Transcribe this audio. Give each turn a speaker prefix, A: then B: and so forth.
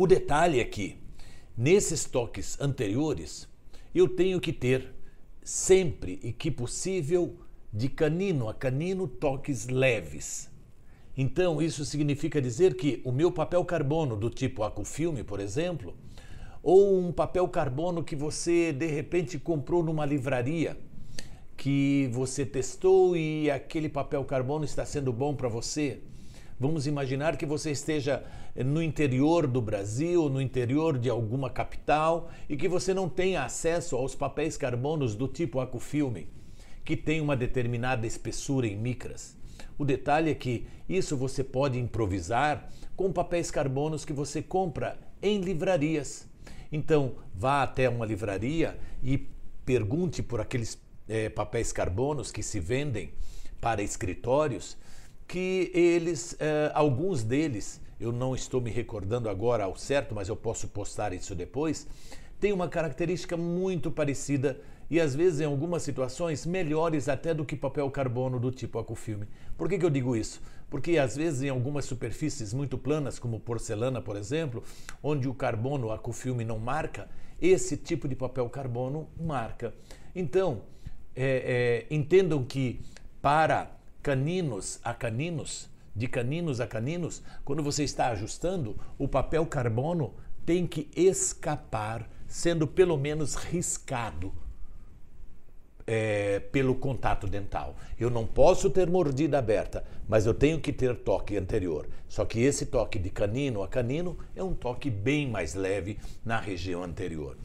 A: O detalhe é que, nesses toques anteriores, eu tenho que ter sempre e que possível de canino a canino toques leves. Então, isso significa dizer que o meu papel carbono do tipo acufilme, por exemplo, ou um papel carbono que você de repente comprou numa livraria, que você testou e aquele papel carbono está sendo bom para você, Vamos imaginar que você esteja eh, no interior do Brasil, no interior de alguma capital e que você não tenha acesso aos papéis carbonos do tipo acufilme, que tem uma determinada espessura em micras. O detalhe é que isso você pode improvisar com papéis carbonos que você compra em livrarias. Então, vá até uma livraria e pergunte por aqueles é, papéis carbonos que se vendem para escritórios que eles, eh, alguns deles, eu não estou me recordando agora ao certo, mas eu posso postar isso depois, tem uma característica muito parecida e às vezes em algumas situações melhores até do que papel carbono do tipo acufilme. Por que, que eu digo isso? Porque às vezes em algumas superfícies muito planas, como porcelana, por exemplo, onde o carbono, o acufilme não marca, esse tipo de papel carbono marca. Então, é, é, entendam que para caninos a caninos, de caninos a caninos, quando você está ajustando, o papel carbono tem que escapar, sendo pelo menos riscado é, pelo contato dental. Eu não posso ter mordida aberta, mas eu tenho que ter toque anterior. Só que esse toque de canino a canino é um toque bem mais leve na região anterior.